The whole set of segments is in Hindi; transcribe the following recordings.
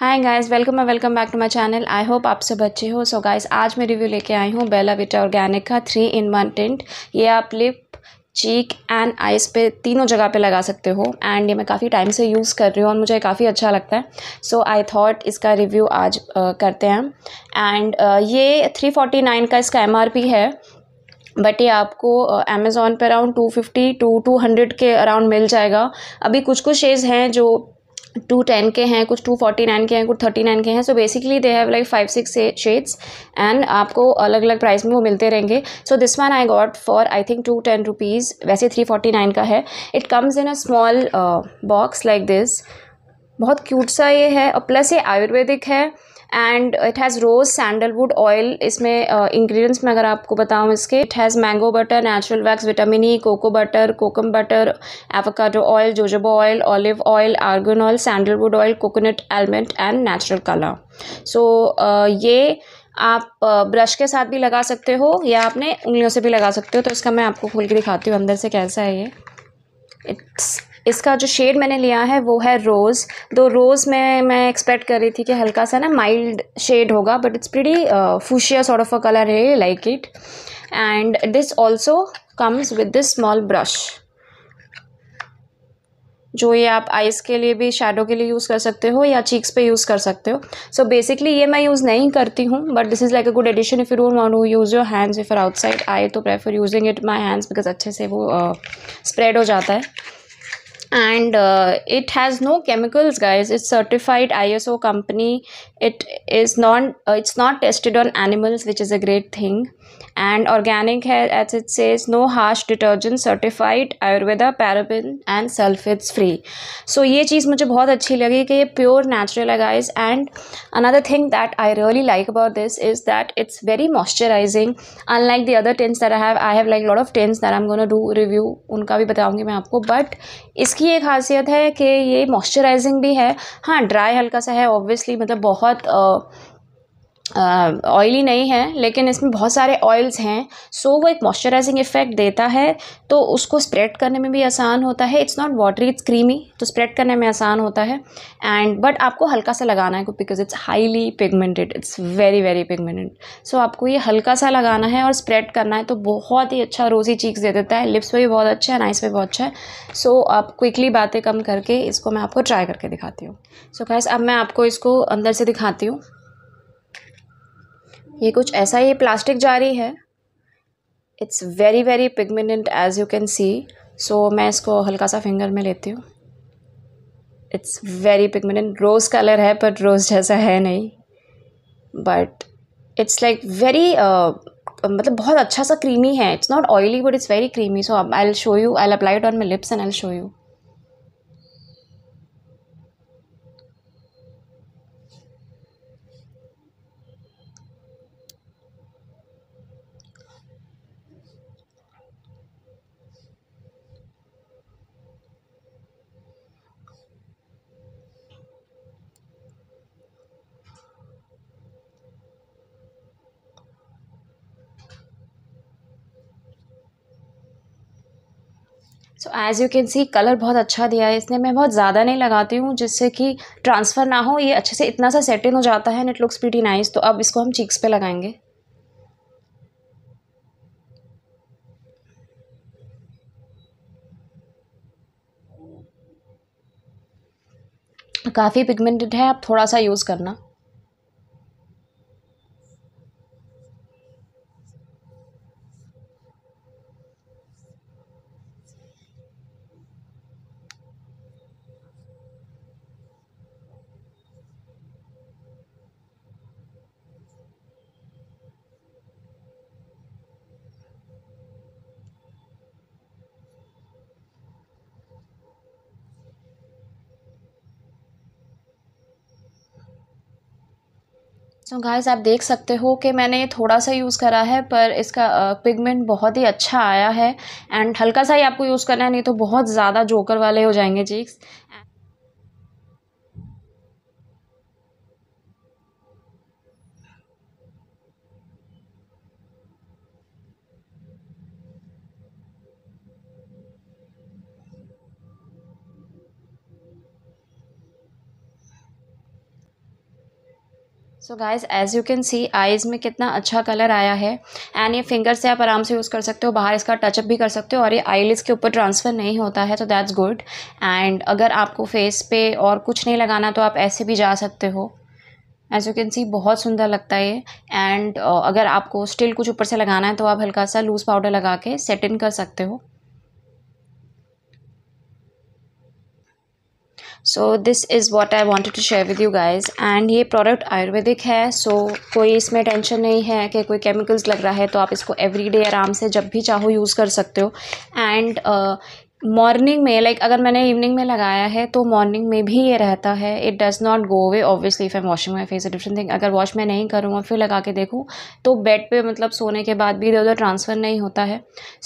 Hi guys welcome and welcome back to my channel I hope आप सब अच्छे हो सो गाइस आज मैं रिव्यू लेके आई हूँ बेला विटा ऑर्गेनिक का थ्री इन वन टेंट ये आप लिप चीक एंड आइस पे तीनों जगह पे लगा सकते हो एंड ये मैं काफ़ी टाइम से यूज़ कर रही हूँ और मुझे काफ़ी अच्छा लगता है सो आई थॉट इसका रिव्यू आज uh, करते हैं एंड ये थ्री फोर्टी नाइन का इसका एम है बट ये आपको अमेज़ोन पे around two fifty to two hundred के अराउंड मिल जाएगा अभी कुछ कुछ शेज़ हैं जो टू टेन के हैं कुछ टू फोर्टी नाइन के हैं कुछ थर्टी नाइन के हैं so basically they have like five six shades and आपको अलग अलग प्राइस में वो मिलते रहेंगे so this one I got for I think two ten rupees वैसे थ्री फोर्टी नाइन का है it comes in a small box like this बहुत क्यूट सा ये है और प्लस ये आयुर्वेदिक है and it has rose sandalwood oil इसमें इंग्रेडिएंट्स uh, में अगर आपको बताऊँ इसके it has mango butter natural wax vitamin E cocoa butter kokum butter avocado oil jojoba oil olive oil argan oil sandalwood oil coconut element and natural colour so ये आप ब्रश uh, के साथ भी लगा सकते हो या आपने उंगलियों से भी लगा सकते हो तो इसका मैं आपको खोल के दिखाती हूँ अंदर से कैसा है ये इट्स इसका जो शेड मैंने लिया है वो है रोज़ तो रोज़ में मैं एक्सपेक्ट कर रही थी कि हल्का सा ना माइल्ड शेड होगा but it's pretty fuchsia sort of a colour है like it and this also comes with this small brush जो ये आप आइज़ के लिए भी शेडो के लिए यूज़ कर सकते हो या चीक्स पे यूज़ कर सकते हो सो so बेसिकली ये मैं यूज़ नहीं करती हूँ but this is like a good addition if you don't want to use your hands if outside आए तो prefer using it my hands because अच्छे से वो स्प्रेड uh, हो जाता है and uh, it has no chemicals guys it's certified iso company it is not. uh, it's not tested on animals which is a great thing and organic है as it says no harsh detergent certified Ayurveda paraben and sulfates free so ये चीज़ मुझे बहुत अच्छी लगी कि ये प्योर नेचुरल है guys and another thing that I really like about this is that it's very moisturising unlike the other tints there have I have like lot of tints there am gonna do review उनका भी बताऊँगी मैं आपको बट इसकी एक खासियत है कि ये मॉइस्चराइजिंग भी है हाँ ड्राई हल्का सा है ऑब्वियसली मतलब बहुत uh, ऑयली नहीं है लेकिन इसमें बहुत सारे ऑयल्स हैं सो so, वो एक मॉइस्चराइजिंग इफेक्ट देता है तो उसको स्प्रेड करने में भी आसान होता है it's not watery it's creamy तो स्प्रेड करने में आसान होता है एंड बट आपको हल्का सा लगाना है because it's highly pigmented it's very very pigmented so आपको ये हल्का सा लगाना है और स्प्रेड करना है तो बहुत ही अच्छा रोज़ी चीक्स दे देता है लिप्स पर भी बहुत अच्छा है नाइस पर बहुत अच्छा है सो so, आप क्विकली बातें कम करके इसको मैं आपको ट्राई करके दिखाती हूँ सो so, खैस अब मैं आपको इसको अंदर से दिखाती हूँ ये कुछ ऐसा ही प्लास्टिक जारी है it's very very pigment as you can see so मैं इसको हल्का सा फिंगर में लेती हूँ it's very pigment rose colour है पर रोज़ जैसा है नहीं बट इट्स लाइक वेरी मतलब बहुत अच्छा सा क्रीमी है it's not oily but it's very creamy so I'll show you I apply it on my lips and I show you so as you can see colour बहुत अच्छा दिया है इसने मैं बहुत ज़्यादा नहीं लगाती हूँ जिससे कि ट्रांसफ़र ना हो ये अच्छे से इतना सा सेटल हो जाता है नेट लुक्स पीटी नाइस तो अब इसको हम चीक्स पे लगाएंगे काफ़ी पिगमेंटेड है आप थोड़ा सा यूज़ करना सो so गाइस आप देख सकते हो कि मैंने थोड़ा सा यूज़ करा है पर इसका पिगमेंट बहुत ही अच्छा आया है एंड हल्का सा ही आपको यूज़ करना है नहीं तो बहुत ज़्यादा जोकर वाले हो जाएंगे cheeks so guys as you can see eyes में कितना अच्छा कलर आया है एंड ये फिंगर से आप आराम से यूज़ कर सकते हो बाहर इसका टचअप भी कर सकते हो और ये आईलिस के ऊपर ट्रांसफ़र नहीं होता है तो दैट्स गुड एंड अगर आपको फेस पे और कुछ नहीं लगाना तो आप ऐसे भी जा सकते हो एज यू कैन सी बहुत सुंदर लगता है ये एंड अगर आपको स्टिल कुछ ऊपर से लगाना है तो आप हल्का सा लूज़ पाउडर लगा के सेट इन कर सकते हो so this is what I wanted to share with you guys and ये प्रोडक्ट आयुर्वेदिक है सो so, कोई इसमें टेंशन नहीं है कि कोई केमिकल्स लग रहा है तो आप इसको एवरी डे आराम से जब भी चाहो यूज़ कर सकते हो एंड uh, मॉर्निंग में लाइक अगर मैंने इवनिंग में लगाया है तो मॉर्निंग में भी ये रहता है it does not go away obviously if I washing my face different thing अगर वॉश मैं नहीं करूँगा और फिर लगा के देखूँ तो बेड पे मतलब सोने के बाद भी इधर उधर ट्रांसफ़र नहीं होता है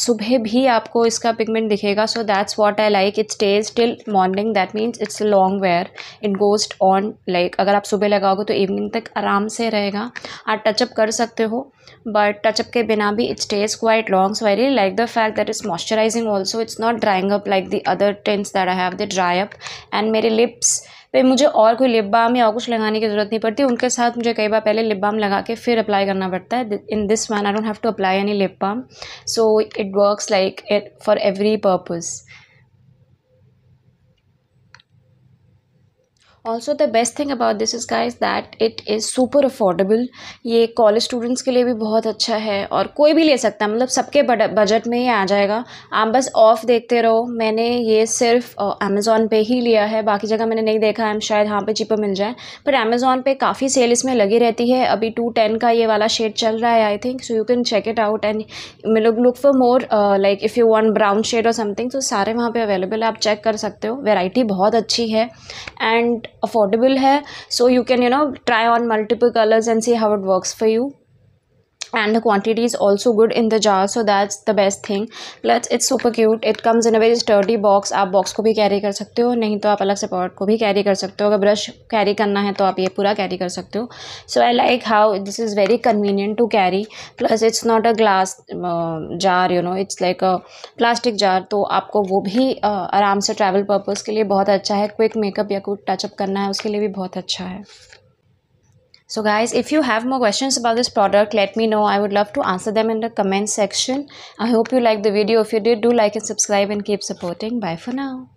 सुबह भी आपको इसका पिगमेंट दिखेगा so that's what I like it stays till morning that means it's long wear it goes on like अगर आप सुबह लगाओगे तो इवनिंग तक आराम से रहेगा आप टचअप कर सकते हो बट टचअप के बिना भी it stays quite long so I really like the fact that is moisturising also it's not drying drying up like the other tints that I have the dry up and मेरे लिप्स पे मुझे और कोई लिप बाम या और कुछ लगाने की ज़रूरत नहीं पड़ती उनके साथ मुझे कई बार पहले लिप बाम लगा के फिर अप्लाई करना पड़ता है in this one I don't have to apply any lip balm so it works like it for every purpose also the best thing about this is guys that it is super affordable ये कॉलेज स्टूडेंट्स के लिए भी बहुत अच्छा है और कोई भी ले सकता है मतलब सबके बजट में ही आ जाएगा आप बस ऑफ देखते रहो मैंने ये सिर्फ अमेज़ोन पे ही लिया है बाकी जगह मैंने नहीं देखा है शायद हाँ पे चीपर मिल जाए पर अमेज़ोन पे काफ़ी सेल इसमें लगी रहती है अभी टू टेन का ये वाला शेड चल रहा है I think so you can check it out and लोग look for more like if you want brown shade और समथिंग सो सारे वहाँ पर अवेलेबल है आप चेक कर सकते हो वेराइटी बहुत अच्छी है एंड अफोर्डेबल है so you can you know try on multiple colours and see how it works for you and the quantity is also good in the jar so that's the best thing plus it's super cute it comes in a very sturdy box आप box को भी carry कर सकते हो नहीं तो आप अलग से pot को भी carry कर सकते हो अगर brush carry करना है तो आप ये पूरा carry कर सकते हो so I like how this is very convenient to carry plus it's not a glass uh, jar you know it's like a plastic jar तो आपको वो भी uh, आराम से travel purpose के लिए बहुत अच्छा है quick makeup या कुछ touch up करना है उसके लिए भी बहुत अच्छा है So guys, if you have more questions about this product, let me know. I would love to answer them in the comment section. I hope you liked the video. If you did, do like and subscribe and keep supporting. Bye for now.